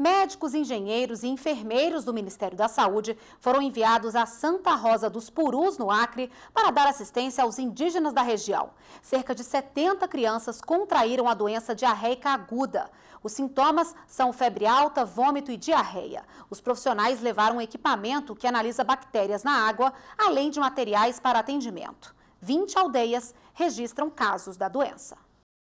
médicos, engenheiros e enfermeiros do Ministério da Saúde foram enviados a Santa Rosa dos Purus, no Acre, para dar assistência aos indígenas da região. Cerca de 70 crianças contraíram a doença diarreica aguda. Os sintomas são febre alta, vômito e diarreia. Os profissionais levaram um equipamento que analisa bactérias na água, além de materiais para atendimento. 20 aldeias registram casos da doença.